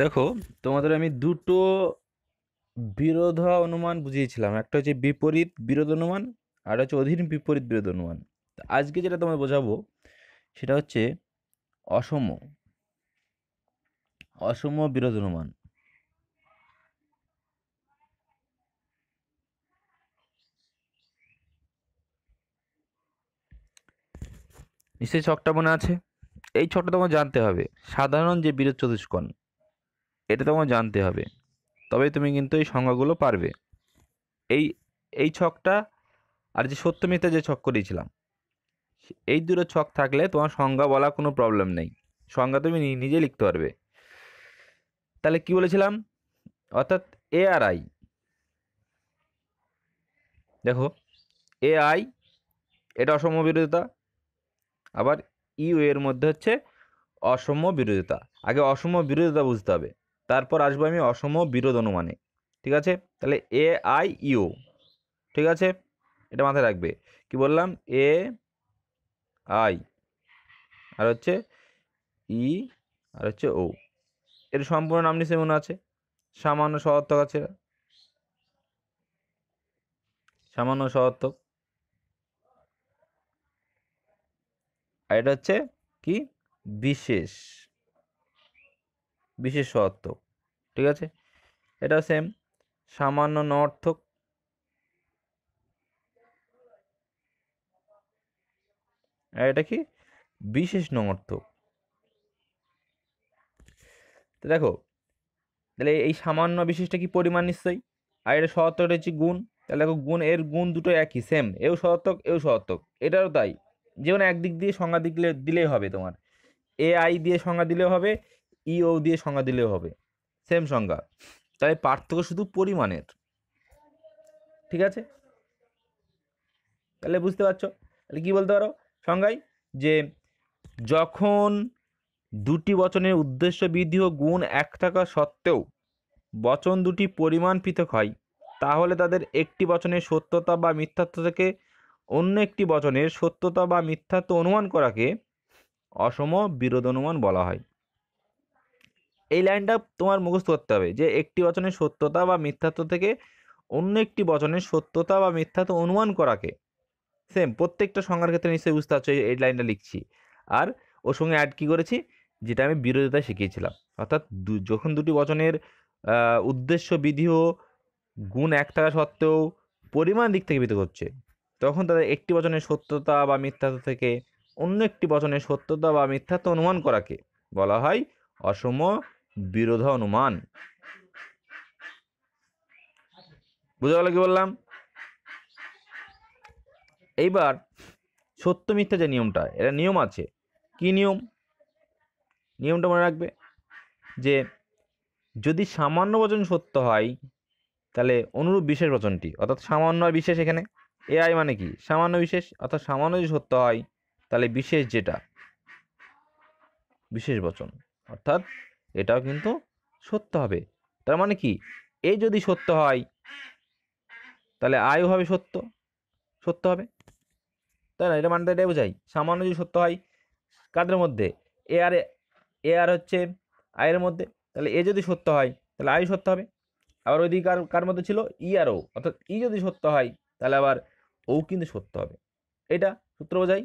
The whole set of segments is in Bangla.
দেখো তোমাদের আমি দুটো বিরোধ অনুমান বুঝিয়েছিলাম একটা হচ্ছে বিপরীত বিরোধ অনুমান আর হচ্ছে অধীন বিপরীত বিরোধ অনুমান আজকে যেটা তোমাদের বোঝাবো সেটা হচ্ছে অসম অসম বিরোধ অনুমান নিশ্চয়ই ছকটা মনে আছে এই ছকটা তোমার জানতে হবে সাধারণ যে বিরোধ চতুষ্কোণ এটা তোমার জানতে হবে তবেই তুমি কিন্তু এই সংজ্ঞাগুলো পারবে এই এই ছকটা আর যে সত্য মিথ্যা যে ছক করেছিলাম এই দুটো ছক থাকলে তোমার সংজ্ঞা বলা কোনো প্রবলেম নেই সংজ্ঞা তুমি নিজে লিখতে পারবে তাহলে কি বলেছিলাম অর্থাৎ এ আর আই দেখো এ আই এটা অসম বিরোধিতা আবার ইউ e এর মধ্যে হচ্ছে অসম বিরোধিতা আগে অসম বিরোধিতা বুঝতে হবে তারপর আসবো আমি অসম বিরোধ অনুমানে ঠিক আছে তাহলে এ আই ইউ ঠিক আছে এটা মাথায় রাখবে কি বললাম এ আই আর হচ্ছে ই e, আর হচ্ছে ও এর সম্পূর্ণ নাম নিচে মনে আছে সামান্য সহত্বক আছে সামান্য সহত্বক আর এটা হচ্ছে কি বিশেষ বিশেষত্ব ঠিক আছে এটা সেম সামান্য নর্থক আর এটা কি বিশেষ নর্থক তো দেখো তাহলে এই সামান্য বিশেষটা কি পরিমাণ নিশ্চয়ই আর এটা সদর্থকটা হচ্ছে গুণ তাহলে দেখো গুণ এর গুণ দুটো একই সেম এও সদর্থক এও সদর্থক এটারও তাই যেমন কোনো একদিক দিয়ে সংজ্ঞা দিলে দিলেই হবে তোমার এ আই দিয়ে সংজ্ঞা দিলেও হবে ইও দিয়ে সংজ্ঞা দিলেও হবে সেম সংজ্ঞা তাই পার্থক্য শুধু পরিমাণের ঠিক আছে তাহলে বুঝতে পারছো তাহলে কী বলতে পারো সংজ্ঞায় যে যখন দুটি বচনের উদ্দেশ্য বিধি ও গুণ এক থাকা সত্ত্বেও বচন দুটি পরিমাণ পৃথক হয় তাহলে তাদের একটি বচনের সত্যতা বা মিথ্যাত্ব থেকে অন্য একটি বচনের সত্যতা বা মিথ্যাত্ব অনুমান করাকে অসম বিরোধ অনুমান বলা হয় এই লাইনটা তোমার মুখস্থ করতে হবে যে একটি বচনের সত্যতা বা মিথ্যাত্ব থেকে অন্য একটি বচনের সত্যতা বা মিথ্যাত্ব অনুমান করাকে সেম প্রত্যেকটা সংজ্ঞার ক্ষেত্রে নিশ্চয়ই বুঝতে পারছো এই লাইনটা লিখছি আর ওর সঙ্গে অ্যাড কী করেছি যেটা আমি বিরোধিতা শিখিয়েছিলাম অর্থাৎ যখন দুটি বচনের উদ্দেশ্য ও গুণ এক থাকা সত্ত্বেও পরিমাণ দিক থেকে পৃথক হচ্ছে তখন তাদের একটি বচনের সত্যতা বা মিথ্যাত্ব থেকে অন্য একটি বচনের সত্যতা বা মিথ্যাত্ব অনুমান করাকে বলা হয় অসম বিরোধ অনুমান বুঝা গেল কি বললাম এইবার সত্য মিথ্যা যে নিয়মটা এটা নিয়ম আছে কি নিয়ম নিয়মটা মনে রাখবে যে যদি সামান্য বচন সত্য হয় তাহলে অনুরূপ বিশেষ বচনটি অর্থাৎ সামান্য আর বিশেষ এখানে এআই মানে কি সামান্য বিশেষ অর্থাৎ সামান্য যদি সত্য হয় তাহলে বিশেষ যেটা বিশেষ বচন অর্থাৎ এটাও কিন্তু সত্য হবে তার মানে কি এ যদি সত্য হয় তাহলে আয়ও হবে সত্য সত্য হবে তাই না এটা মানতে এটাই বোঝাই সামান্য যদি সত্য হয় কাদের মধ্যে এ আর এ আর হচ্ছে আয়ের মধ্যে তাহলে এ যদি সত্য হয় তাহলে আয় সত্য হবে আবার ওই দিকে কার মধ্যে ছিল ই আর ও অর্থাৎ ই যদি সত্য হয় তাহলে আবার ও কিন্তু সত্য হবে এটা সূত্র বোঝাই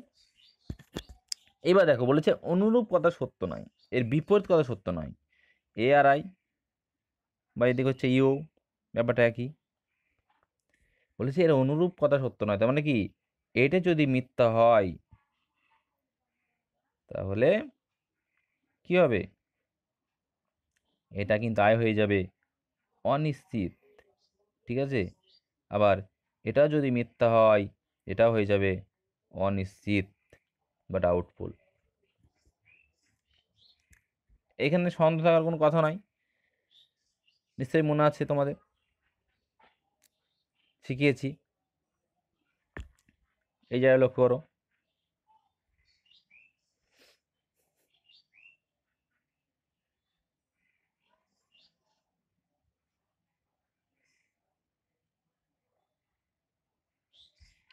এবার দেখো বলেছে অনুরূপ কথা সত্য নয় এর বিপরীত কথা সত্য নয় এ আর আই বা এদিকে হচ্ছে ইউ ব্যাপারটা একই বলেছি এর অনুরূপ কথা সত্য নয় তার মানে কি এটা যদি মিথ্যা হয় তাহলে কি হবে এটা কিন্তু আয় হয়ে যাবে অনিশ্চিত ঠিক আছে আবার এটা যদি মিথ্যা হয় এটাও হয়ে যাবে অনিশ্চিত বা ডাউটফুল এখানে সন্দেহ থাকার কোনো কথা নয় নিশ্চয়ই মনে আছে তোমাদের শিখিয়েছি এই জায়গায় লক্ষ্য করো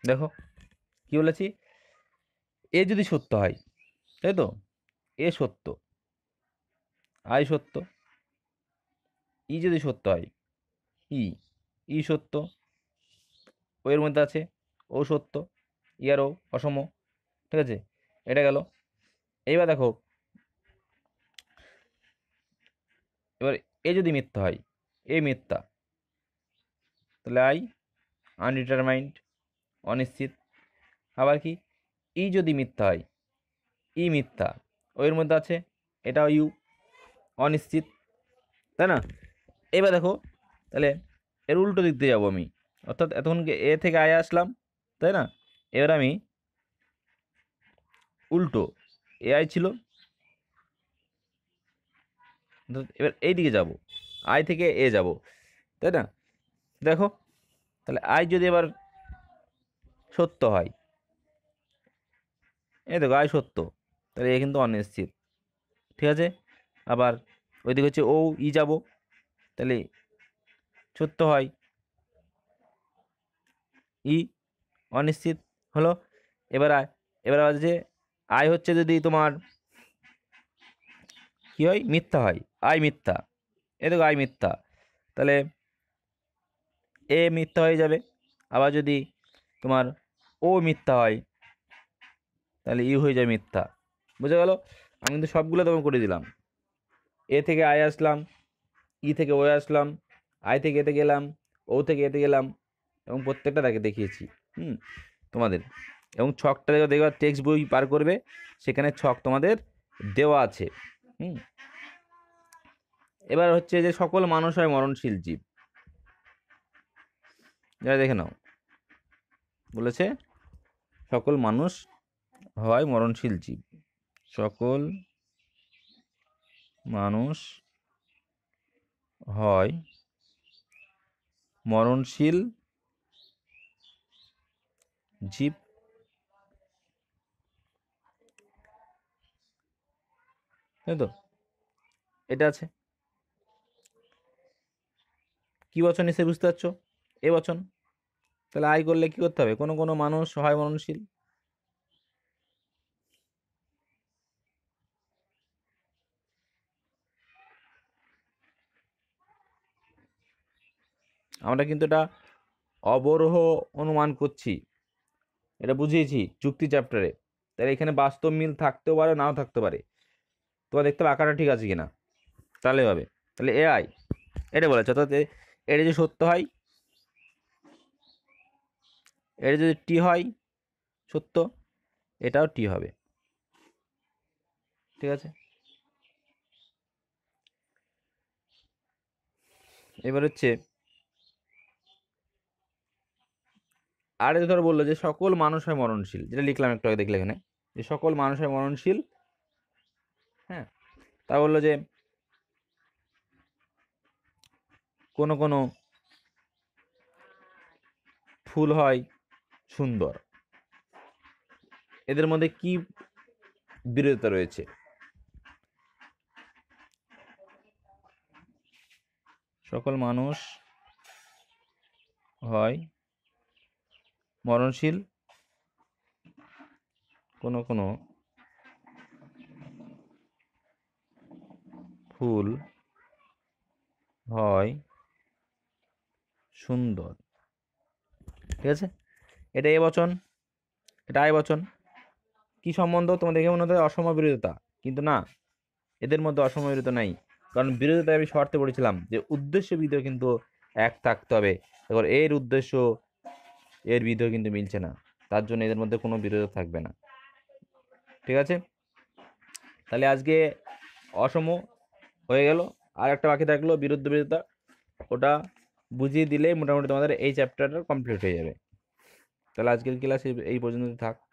দেখো কি বলেছি এ যদি সত্য হয় তাই তো এ সত্য আই সত্য ই যদি সত্য হয় ই ই সত্য ও এর মধ্যে আছে ও সত্য ই আর ও অসম ঠিক আছে এটা গেল এইবার দেখো এবার এ যদি মিথ্যা হয় এ মিথ্যা তাহলে আই আনডিটারমাইন্ড অনিশ্চিত আবার কি ই যদি মিথ্যা হয় ই মিথ্যা ওর মধ্যে আছে এটা ইউ অনিশ্চিত তাই না এবার দেখো তাহলে এর উল্টো দিক দিয়ে যাবো আমি অর্থাৎ এতক্ষণ এ থেকে আয় আসলাম তাই না এবার আমি উল্টো এ আয় ছিল এবার এই দিকে যাব আই থেকে এ যাব তাই না দেখো তাহলে আই যদি এবার সত্য হয় এই দেখো আয় সত্য তাহলে এ কিন্তু অনিশ্চিত ঠিক আছে আবার ওইদিকে হচ্ছে ও ই যাব তাহলে ছোট্ট হয় ই অনিশ্চিত হলো এবার আয় এবার যে আয় হচ্ছে যদি তোমার কী হয় মিথ্যা হয় আয় মিথ্যা এ দেখো আয় মিথ্যা তাহলে এ মিথ্যা হয়ে যাবে আবার যদি তোমার ও মিথ্যা হয় তাহলে ই হয়ে যায় মিথ্যা বুঝে গেল আমি কিন্তু সবগুলো তোমাকে করে দিলাম এ থেকে আয় আসলাম ই থেকে ও আসলাম আয় থেকে এতে গেলাম ও থেকে এতে গেলাম এবং প্রত্যেকটা তাকে দেখিয়েছি হুম তোমাদের এবং ছকটা দেখবা টেক্সট বই পার করবে সেখানে ছক তোমাদের দেওয়া আছে হুম এবার হচ্ছে যে সকল মানুষ হয় মরণশীল জীব যারা দেখে নাও বলেছে সকল মানুষ হয় মরণশীল জীব সকল মানুষ হয় মরণশীল জীব তাই তো এটা আছে কি বচন এসে বুঝতে পারছো এ বচন তাহলে আয় করলে কি করতে হবে কোনো কোনো মানুষ হয় মরণশীল আমরা কিন্তু এটা অবরোহ অনুমান করছি এটা বুঝিয়েছি চুক্তি চ্যাপ্টারে তাহলে এখানে বাস্তব মিল থাকতেও পারে নাও থাকতে পারে তোমার দেখতে হবে আঁকাটা ঠিক আছে কিনা তাহলে হবে তাহলে এ আই এটা বলেছে অর্থাৎ এটা যদি সত্য হয় এটা যদি টি হয় সত্য এটাও টি হবে ঠিক আছে এবার হচ্ছে আর ধর বললো যে সকল মানুষ হয় মরণশীল যেটা লিখলাম একটু আগে দেখলে এখানে যে সকল মানুষ হয় মরণশীল হ্যাঁ তা বললো যে কোনো কোনো ফুল হয় সুন্দর এদের মধ্যে কি বিরোধিতা রয়েছে সকল মানুষ হয় মরণশীল কোনো কোনো ফুল হয় সুন্দর ঠিক আছে এটা এ বচন এটা আয় বচন কি সম্বন্ধ তোমার দেখে মনে হয় অসম বিরোধিতা কিন্তু না এদের মধ্যে অসম বিরোধিতা নাই কারণ বিরোধিতা আমি শর্তে পড়েছিলাম যে উদ্দেশ্য বিধেয় কিন্তু এক থাকতে হবে এবার এর উদ্দেশ্য এর বিধেও কিন্তু মিলছে না তার জন্য এদের মধ্যে কোনো বিরোধ থাকবে না ঠিক আছে তাহলে আজকে অসম হয়ে গেল আর একটা বাকি থাকলো বিরুদ্ধ বিরোধিতা ওটা বুঝিয়ে দিলেই মোটামুটি তোমাদের এই চ্যাপ্টারটা কমপ্লিট হয়ে যাবে তাহলে আজকের ক্লাস এই পর্যন্ত থাক